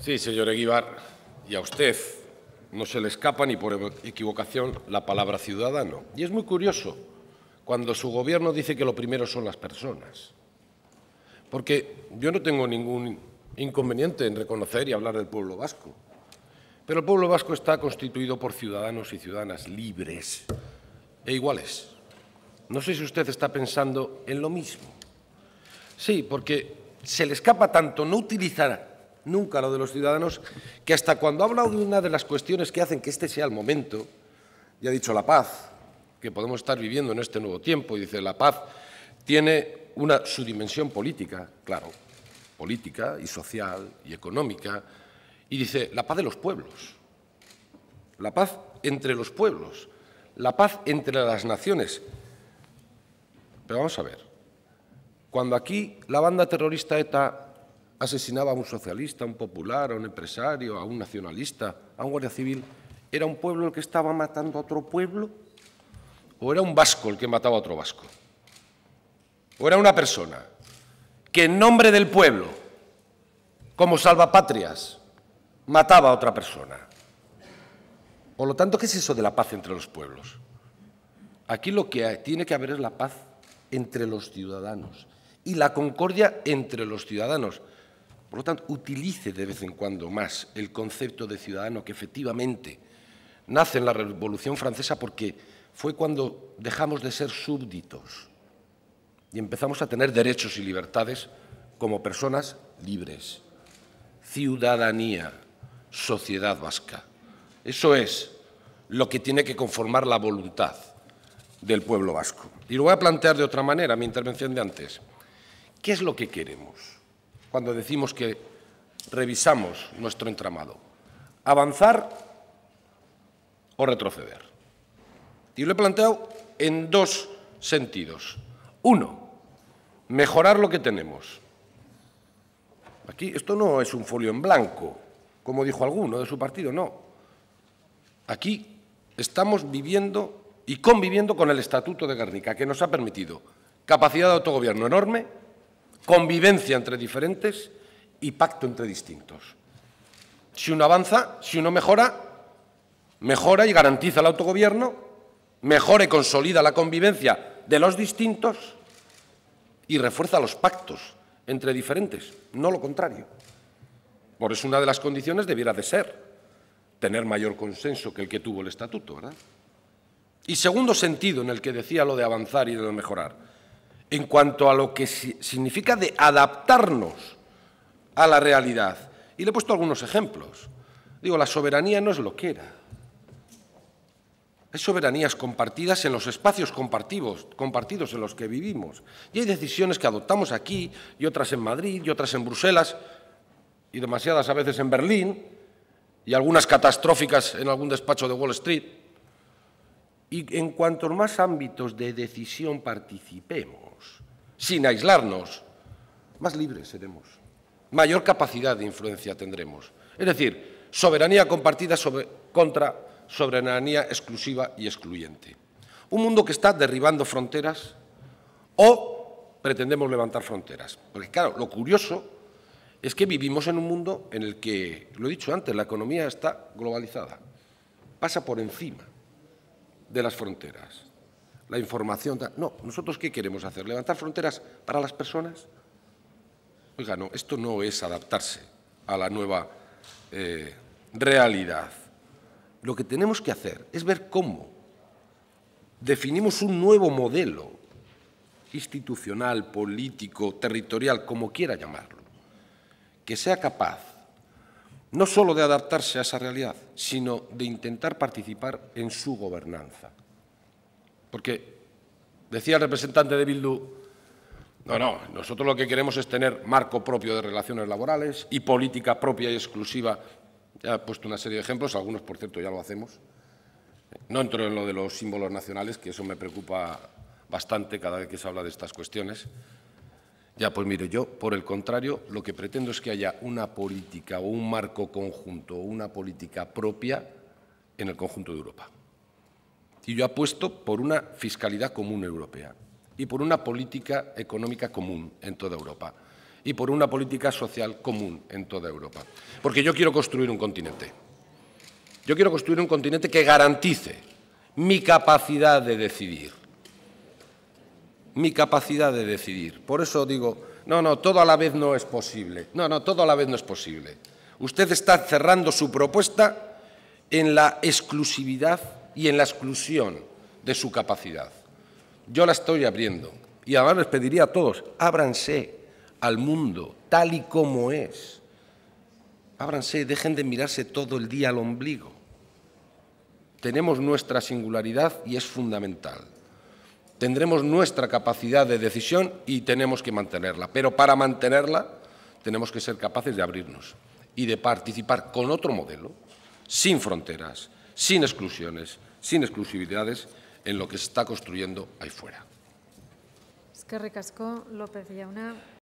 Sí, señor Eguívar, y a usted no se le escapa ni por equivocación la palabra ciudadano. Y es muy curioso cuando su gobierno dice que lo primero son las personas. Porque yo no tengo ningún inconveniente en reconocer y hablar del pueblo vasco. Pero el pueblo vasco está constituido por ciudadanos y ciudadanas libres e iguales. No sé si usted está pensando en lo mismo. Sí, porque se le escapa tanto no utilizar nunca lo de los ciudadanos, que hasta cuando ha hablado de una de las cuestiones que hacen que este sea el momento, y ha dicho la paz, que podemos estar viviendo en este nuevo tiempo, y dice la paz tiene una, su dimensión política, claro, política y social y económica, y dice la paz de los pueblos, la paz entre los pueblos, la paz entre las naciones. Pero vamos a ver, cuando aquí la banda terrorista ETA asesinaba a un socialista, a un popular, a un empresario, a un nacionalista, a un guardia civil, ¿era un pueblo el que estaba matando a otro pueblo? ¿O era un vasco el que mataba a otro vasco? ¿O era una persona que en nombre del pueblo, como salvapatrias, mataba a otra persona? Por lo tanto, ¿qué es eso de la paz entre los pueblos? Aquí lo que tiene que haber es la paz entre los ciudadanos y la concordia entre los ciudadanos. Por lo tanto, utilice de vez en cuando más el concepto de ciudadano que efectivamente nace en la Revolución Francesa porque fue cuando dejamos de ser súbditos y empezamos a tener derechos y libertades como personas libres. Ciudadanía, sociedad vasca. Eso es lo que tiene que conformar la voluntad del pueblo vasco. Y lo voy a plantear de otra manera, mi intervención de antes. ¿Qué es lo que queremos? cuando decimos que revisamos nuestro entramado. Avanzar o retroceder. Y lo he planteado en dos sentidos. Uno, mejorar lo que tenemos. Aquí esto no es un folio en blanco, como dijo alguno de su partido, no. Aquí estamos viviendo y conviviendo con el Estatuto de Guernica, que nos ha permitido capacidad de autogobierno enorme, convivencia entre diferentes y pacto entre distintos. Si uno avanza, si uno mejora, mejora y garantiza el autogobierno, mejora y consolida la convivencia de los distintos y refuerza los pactos entre diferentes, no lo contrario. Por eso una de las condiciones debiera de ser tener mayor consenso que el que tuvo el estatuto, Y segundo sentido en el que decía lo de avanzar y de mejorar en cuanto a lo que significa de adaptarnos a la realidad. Y le he puesto algunos ejemplos. Digo, la soberanía no es lo que era. Hay soberanías compartidas en los espacios compartidos, compartidos en los que vivimos. Y hay decisiones que adoptamos aquí, y otras en Madrid, y otras en Bruselas, y demasiadas a veces en Berlín, y algunas catastróficas en algún despacho de Wall Street. Y en cuanto más ámbitos de decisión participemos, sin aislarnos, más libres seremos, mayor capacidad de influencia tendremos. Es decir, soberanía compartida contra soberanía exclusiva y excluyente. Un mundo que está derribando fronteras o pretendemos levantar fronteras. Porque claro, lo curioso es que vivimos en un mundo en el que, lo he dicho antes, la economía está globalizada, pasa por encima de las fronteras. La información... No, ¿nosotros qué queremos hacer? ¿Levantar fronteras para las personas? Oiga, no, esto no es adaptarse a la nueva eh, realidad. Lo que tenemos que hacer es ver cómo definimos un nuevo modelo institucional, político, territorial, como quiera llamarlo, que sea capaz no solo de adaptarse a esa realidad, sino de intentar participar en su gobernanza. Porque decía el representante de Bildu, no, no, nosotros lo que queremos es tener marco propio de relaciones laborales y política propia y exclusiva. Ya he puesto una serie de ejemplos, algunos, por cierto, ya lo hacemos. No entro en lo de los símbolos nacionales, que eso me preocupa bastante cada vez que se habla de estas cuestiones. Ya, pues mire, yo, por el contrario, lo que pretendo es que haya una política o un marco conjunto o una política propia en el conjunto de Europa. Y yo apuesto por una fiscalidad común europea y por una política económica común en toda Europa y por una política social común en toda Europa. Porque yo quiero construir un continente. Yo quiero construir un continente que garantice mi capacidad de decidir, mi capacidad de decidir. Por eso digo, no, no, todo a la vez no es posible. No, no, todo a la vez no es posible. Usted está cerrando su propuesta en la exclusividad y en la exclusión de su capacidad. Yo la estoy abriendo. Y además les pediría a todos, ábranse al mundo tal y como es. Ábranse, dejen de mirarse todo el día al ombligo. Tenemos nuestra singularidad y es fundamental tendremos nuestra capacidad de decisión y tenemos que mantenerla. Pero para mantenerla tenemos que ser capaces de abrirnos y de participar con otro modelo, sin fronteras, sin exclusiones, sin exclusividades, en lo que se está construyendo ahí fuera. que López